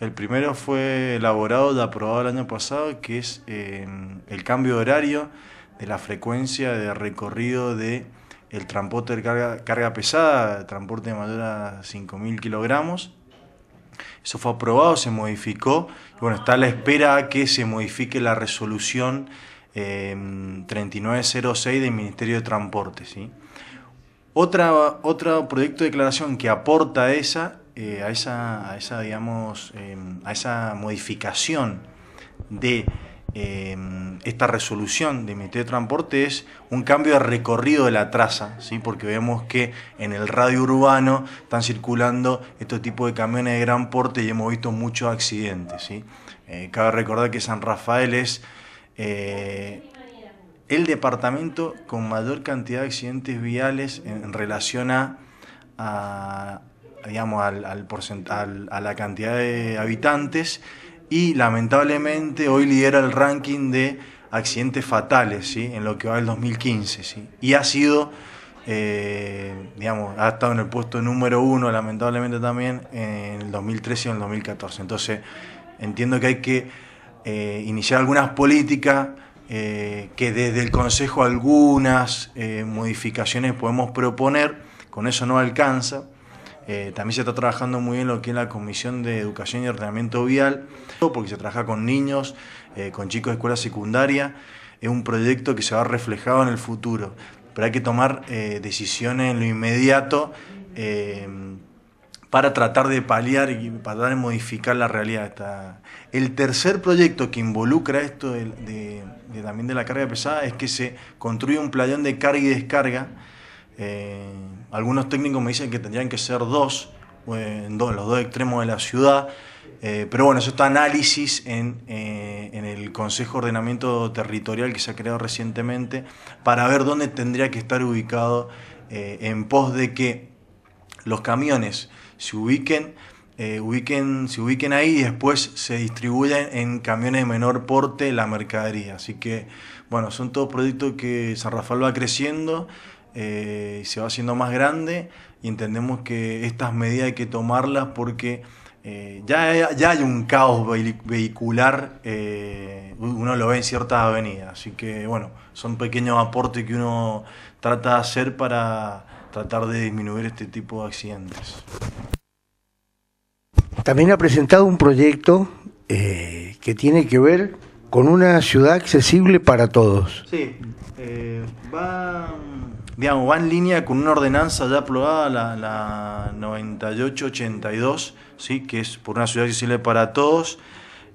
El primero fue elaborado y aprobado el año pasado, que es eh, el cambio de horario de la frecuencia de recorrido de el transporte de carga, carga pesada, transporte mayor a 5.000 kilogramos. Eso fue aprobado, se modificó. bueno, está a la espera que se modifique la resolución 3906 em, del Ministerio de Transporte. Otra, otro proyecto de declaración que aporta esa eh, a esa, a esa, digamos, em, a esa modificación de em, esta resolución de Ministerio de Transporte es un cambio de recorrido de la traza, ¿sí? porque vemos que en el radio urbano están circulando estos tipos de camiones de gran porte y hemos visto muchos accidentes. ¿sí? Eh, cabe recordar que San Rafael es eh, el departamento con mayor cantidad de accidentes viales en, relación a digamos, al, a la cantidad de habitantes y lamentablemente hoy lidera el ranking de accidentes fatales en lo que va del 2015. Y ha sido, eh, digamos, ha estado en el puesto número uno lamentablemente también en el 2013 y en el 2014. Entonces entiendo que hay que eh, iniciar algunas políticas. Eh, que desde el Consejo algunas modificaciones podemos proponer, con eso no alcanza, eh, también se está trabajando muy bien lo que es la Comisión de Educación y Ordenamiento Vial, porque se trabaja con niños, eh, con chicos de escuela secundaria. Es un proyecto que se va a reflejar en el futuro, pero hay que tomar eh, decisiones en lo inmediato para tratar de paliar y para de modificar la realidad. El tercer proyecto que involucra esto también de la carga pesada es que se construye un playón de carga y descarga algunos técnicos me dicen que tendrían que ser dos, eh, en los dos extremos de la ciudad. Eh, pero bueno, eso está análisis eh, en, el Consejo de Ordenamiento Territorial que se ha creado recientemente para ver dónde tendría que estar ubicado en pos de que los camiones se ubiquen, ubiquen, se ubiquen ahí y después se distribuyan en camiones de menor porte la mercadería. Así que, bueno, son todos proyectos que San Rafael va creciendo. Eh, se va haciendo más grande y entendemos que estas medidas hay que tomarlas porque eh, ya, hay, ya, hay un caos vehicular, eh, uno lo ve en ciertas avenidas, así que bueno, son pequeños aportes que uno trata de hacer para tratar de disminuir este tipo de accidentes. También ha presentado un proyecto que tiene que ver con una ciudad accesible para todos. Sí, va digamos, va en línea con una ordenanza ya aprobada, la, 9882, ¿sí? que es por una ciudad accesible para todos,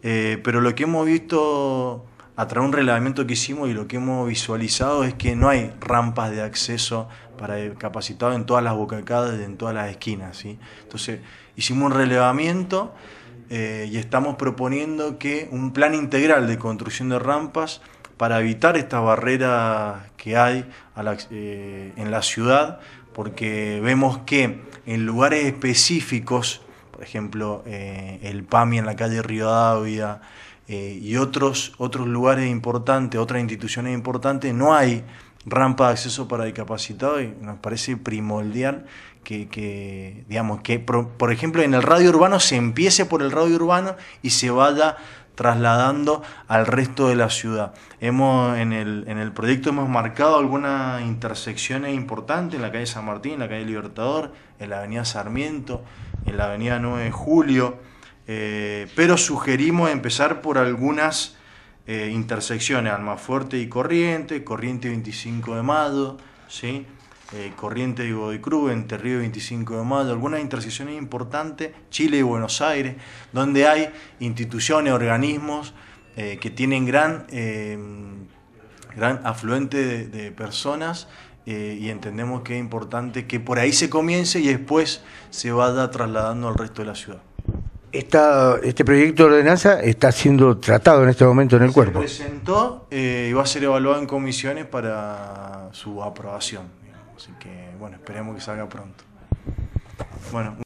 eh, pero lo que hemos visto a través de un relevamiento que hicimos y lo que hemos visualizado es que no hay rampas de acceso para el capacitado en todas las bocacadas, en todas las esquinas. Entonces, hicimos un relevamiento eh, y estamos proponiendo que un plan integral de construcción de rampas para evitar esta barrera que hay eh, en la ciudad, porque vemos que en lugares específicos, por ejemplo, eh, el PAMI en la calle Rivadavia eh, y otros, otros lugares importantes, otras instituciones importantes, no hay rampa de acceso para discapacitados y nos parece primordial que, digamos, que por, ejemplo en el radio urbano se empiece por el radio urbano y se vaya trasladando al resto de la ciudad. Hemos, en, el, proyecto hemos marcado algunas intersecciones importantes en la calle San Martín, en la calle Libertador, en la avenida Sarmiento, en la avenida 9 de Julio, eh, pero sugerimos empezar por algunas eh, intersecciones, Almafuerte y Corriente, Corriente 25 de Mayo, ¿sí? Eh, Corriente de Godoy Cruz, Entre Río 25 de Mayo, algunas intersecciones importantes, Chile y Buenos Aires, donde hay instituciones, organismos eh, que tienen gran, eh, gran afluente de, personas y entendemos que es importante que por ahí se comience y después se vaya trasladando al resto de la ciudad. este proyecto de ordenanza está siendo tratado en este momento en el cuerpo. Se presentó y va a ser evaluado en comisiones para su aprobación. Así que bueno, esperemos que salga pronto. Bueno.